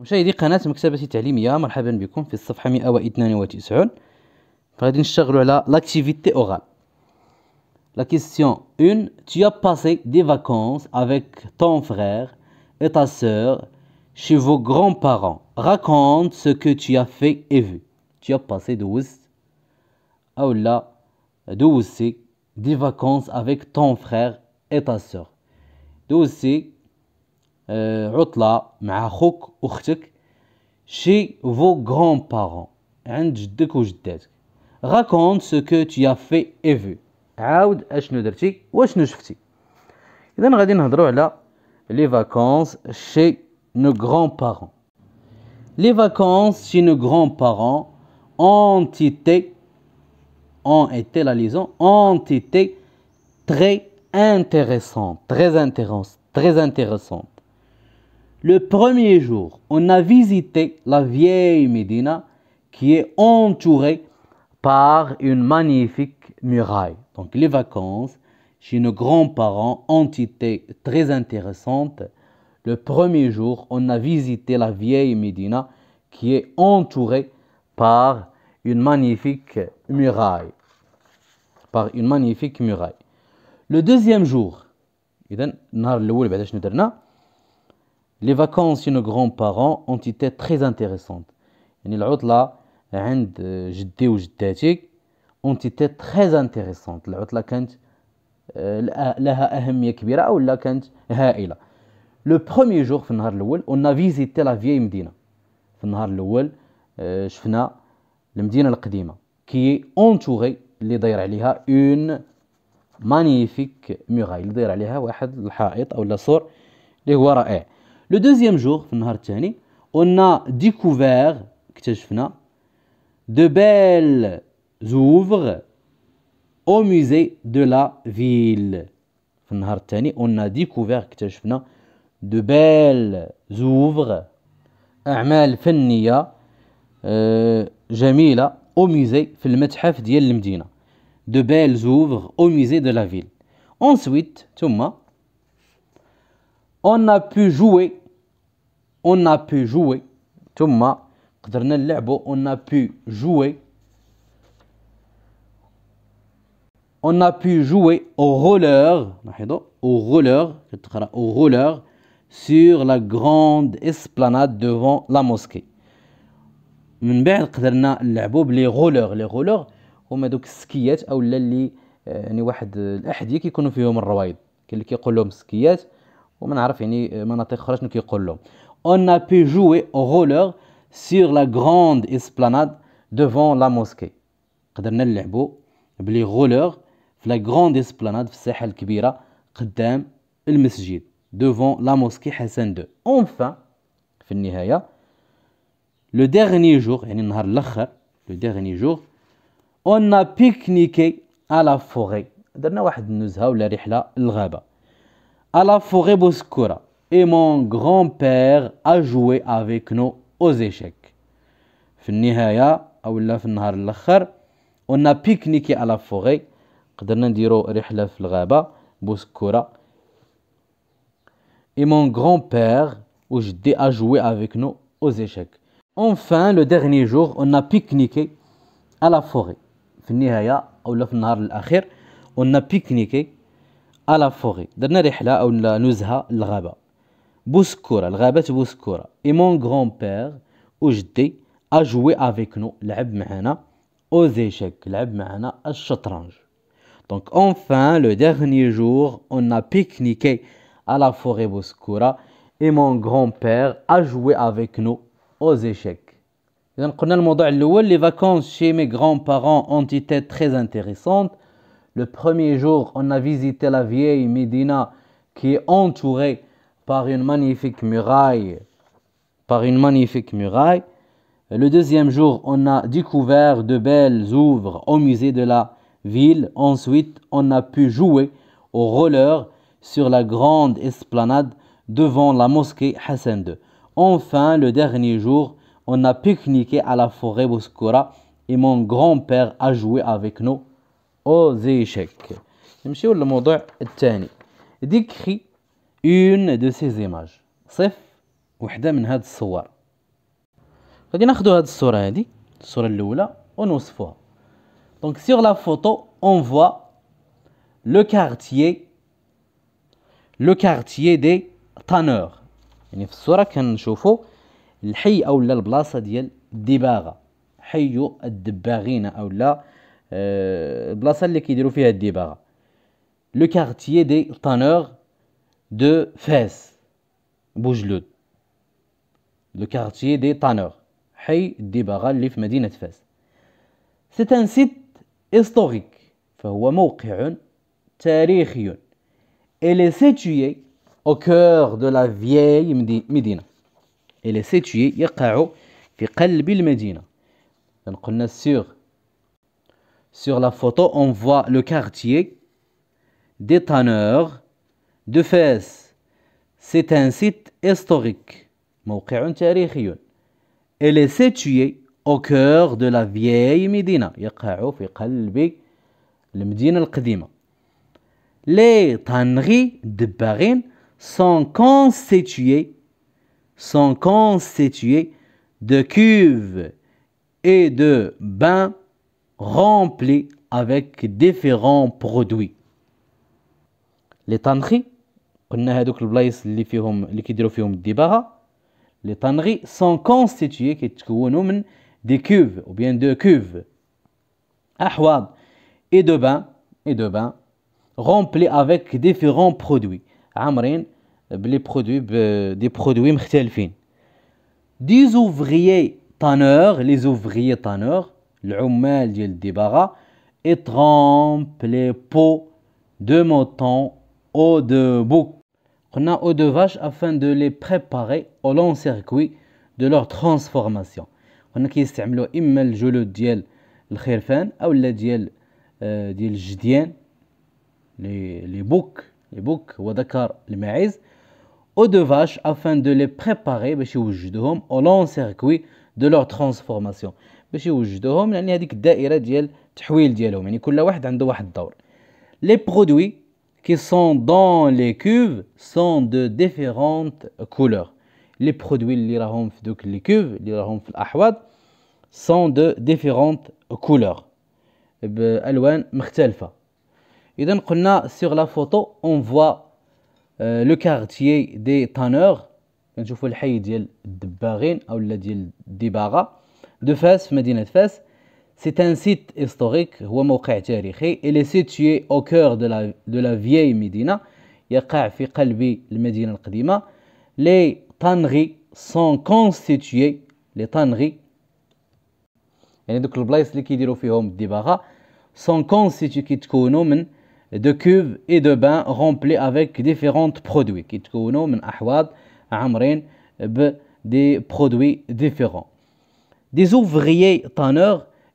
مشاهدي قناة مكتبتي التعليمية مرحبا بكم في الصفحة 192 غادي نشتغلوا على لاكتيفيتي اورال La question 1, tu as passé des vacances avec ton frère et ta sœur chez vos grands-parents. Raconte ce que tu as fait et vu. Tu as passé 12 ou ah, là 12 des vacances avec ton frère et ta sœur. 12 euh, ma chez vos grands-parents raconte ce que tu as fait et vu les vacances chez nos شفتي vacances chez nos grands-parents ont été la liaison ont très intéressantes très intéressantes très intéressantes le premier jour, on a visité la vieille Médina qui est entourée par une magnifique muraille. Donc les vacances chez nos grands-parents, entité très intéressante. Le premier jour, on a visité la vieille Médina qui est entourée par une magnifique muraille. Par une magnifique muraille. Le deuxième jour, لي فاكونس chez nos بارون parents entité très intéressante يعني العطلة عند جدي وجداتك اونتيتي تري انتريسونت العطلة كانت آه، لها أهمية كبيرة أو لا كانت هائلة لو بروميي جور في النهار الأول اون فيزيتي لا فيي مدينة في النهار الأول آه، شفنا المدينة القديمة كي اونتوري اللي داير عليها اون مانيفيك ميغاي اللي داير عليها واحد الحائط أو لا سور اللي هو رائع Le deuxième jour, on a découvert de belles ouvres au musée de la ville. On a découvert de belles ouvres, أعمال فنية جميلة au musée في De belles ouvres au musée de la ville. Ensuite, on a pu jouer اون ا بي جوي ثم قدرنا نلعبو اون ا بي جوي اون ا بي جوي او رولور لاحظوا او رولور تقرا او رولور سور لا غروند اسبلاناد دوفون لا موسكي من بعد قدرنا نلعبو بلي غولور لي غولور هما دوك السكيات اولا اللي آه، يعني واحد الاحذيه كيكونوا فيهم الروايض كاين اللي كيقول لهم سكيات وما نعرف يعني آه، مناطق اخرى شنو كيقول لهم on a pu jouer au roller sur la grande esplanade devant la mosquée قدرنا نلعبو بلي رولور في لا غروند اسبلاناد في الساحه الكبيره قدام المسجد دوفون لا موسكي حسن دو اونفان في النهايه لو ديرني جور يعني النهار الاخر لو ديرني جور اون بيكنيكي لا فوغي درنا واحد النزهه ولا رحله للغابه لا فوغي بوسكوره Et mon grand-père a joué avec nous aux échecs. Finalement, ou le jour suivant, on a pique-niqué à la forêt. On a pu faire une randonnée dans la forêt, Et mon grand-père, a joué avec nous aux échecs. Enfin, le dernier jour, on a pique-niqué à la forêt. Finalement, ou le dernier jour, on a pique-niqué à la forêt. On a ou dans la forêt. Bouskoura, le de Bouskoura. Et mon grand-père, a joué avec nous, l'ab mahana, aux échecs, à chatrange. Donc enfin, le dernier jour, on a pique-niqué à la forêt Bouskoura et mon grand-père a joué avec nous aux échecs. Donc, on a le les vacances chez mes grands-parents ont été très intéressantes. Le premier jour, on a visité la vieille Médina qui est entourée par une magnifique muraille. Par une magnifique muraille. Le deuxième jour, on a découvert de belles ouvres au musée de la ville. Ensuite, on a pu jouer au roller sur la grande esplanade devant la mosquée Hassan II. Enfin, le dernier jour, on a pique-niqué à la forêt Bouskoura et mon grand-père a joué avec nous aux échecs. le Décrit اون دو سي زيماج صف وحده من هاد الصور غادي ناخدو هاد الصوره هادي الصوره الاولى ونوصفوها دونك سيغ لا فوتو اون فوا لو كارتيي لو كارتيي دي تانور يعني في الصوره كنشوفو الحي اولا البلاصه ديال الدباغه حي الدباغين اولا البلاصه اللي كيديروا فيها الدباغه لو كارتيي دي تانور de Fès, Boujloud, le quartier des Tanneurs, Hay la de Fès. C'est un site historique, فهو موقع تاريخي. il est situé au cœur de la vieille Médina. il est située يقع في قلب المدينة. Donc on sur la photo, on voit le quartier des tanneurs de Fès. C'est un site historique, Elle est située au cœur de la vieille Médina, Les tanneries de barine sont constituées, sont constituées de cuves et de bains remplis avec différents produits. Les tanneries قلنا هادوك البلايص اللي فيهم اللي كيديروا فيهم الدباغه لي طانغي سون كونستيتيي كيتكونوا من دي كوف او بيان دو كوف احواض اي دو بان اي دو بان رومبلي افيك ديفيرون برودوي عامرين بلي برودوي دي برودوي مختلفين دي زوفغيي طانور لي زوفغيي طانور العمال ديال الدباغه اي ترامب لي بو دو موطون او دو بوك قلنا eau de vache afin de les préparer au long circuit de leur transformation قلنا كيستعملوا اما الجلود ديال الخرفان اولا ديال آه، ديال الجديان لي بوك لي بوك هو ذكر الماعز او دو فاش افان دو لي بريباري باش يوجدوهم او لون سيركوي دو لور ترانسفورماسيون باش يوجدوهم يعني هذيك الدائره ديال التحويل ديالهم يعني كل واحد عنده واحد الدور لي برودوي qui sont dans les cuves sont de différentes couleurs. Les produits donc les cuves, sont de différentes couleurs. et مختلفة. إذا قلنا sur la photo on voit euh, le quartier des tanneurs le quartier ديال الدباغين ou le الدباغة de Fès في de Fès C'est un site historique, هو موقع تاريخي. Il est situé au cœur de la, de la vieille Médina. يقع في قلب المدينة القديمة. Les Tanri sont constitués. Les Tanri يعني دوك البلايص اللي كيديروا فيهم الدباغة sont constitués كيتكونوا من de cuves et de bains remplis avec différents produits كيتكونوا من أحواض عامرين ب des produits différents. Des ouvriers tanneurs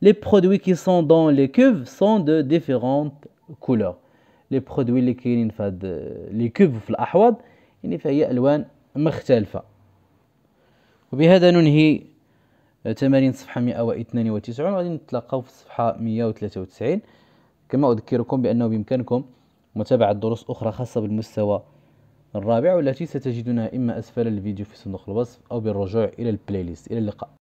Les produits qui sont dans les cuves sont de différentes couleurs. Les produits les كاينين فهاد لي كوب في الاحواض يعني فهي الوان مختلفه وبهذا ننهي آه، تمارين صفحه 192 غادي نتلاقاو في الصفحه 193 كما اذكركم بانه بامكانكم متابعه دروس اخرى خاصه بالمستوى الرابع والتي ستجدونها اما اسفل الفيديو في صندوق الوصف او بالرجوع الى البلاي ليست الى اللقاء